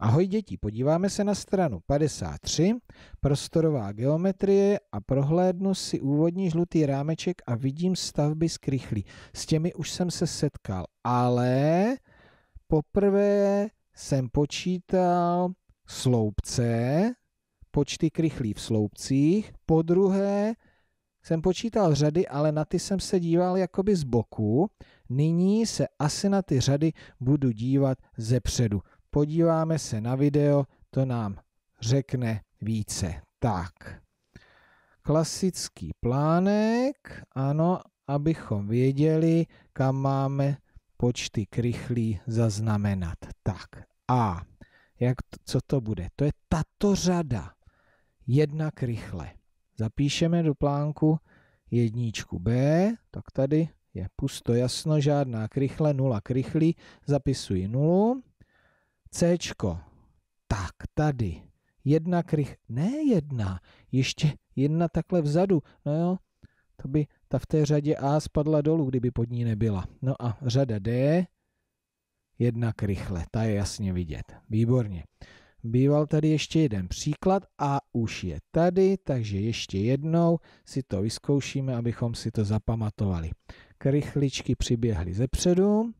Ahoj děti, podíváme se na stranu 53, prostorová geometrie a prohlédnu si úvodní žlutý rámeček a vidím stavby z krychlí. S těmi už jsem se setkal, ale poprvé jsem počítal sloupce, počty krychlí v sloupcích, po druhé jsem počítal řady, ale na ty jsem se díval jakoby z boku. Nyní se asi na ty řady budu dívat ze předu podíváme se na video, to nám řekne více. Tak, klasický plánek, ano, abychom věděli, kam máme počty krychlí zaznamenat. Tak, a jak, co to bude? To je tato řada. Jedna krychle. Zapíšeme do plánku jedničku B, tak tady je pusto jasno, žádná krychle, nula krychlí, zapisuji nulu. C. Tak, tady. Jedna krych. Ne jedna. Ještě jedna takhle vzadu. No jo, to by ta v té řadě A spadla dolů, kdyby pod ní nebyla. No a řada D, jedna krychle, ta je jasně vidět. Výborně. Býval tady ještě jeden příklad a už je tady, takže ještě jednou si to vyzkoušíme, abychom si to zapamatovali. Krychličky přiběhly ze předu,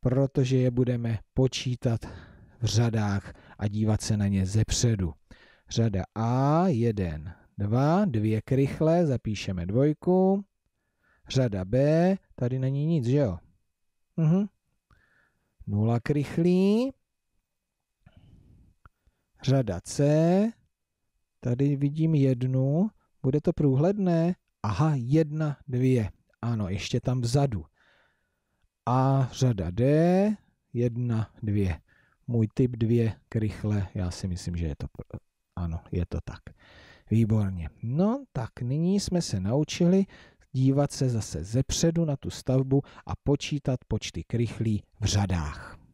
protože je budeme počítat v řadách a dívat se na ně ze předu. Řada A, 1, 2, dvě krychle, zapíšeme dvojku. Řada B, tady není nic, že jo? Mhm. Nula krychlí. Řada C, tady vidím jednu, bude to průhledné. Aha, jedna, dvě. Ano, ještě tam vzadu. A řada D, jedna, dvě můj typ dvě krychle, já si myslím, že je to, ano, je to tak. Výborně. No, tak nyní jsme se naučili dívat se zase zepředu na tu stavbu a počítat počty krychlí v řadách.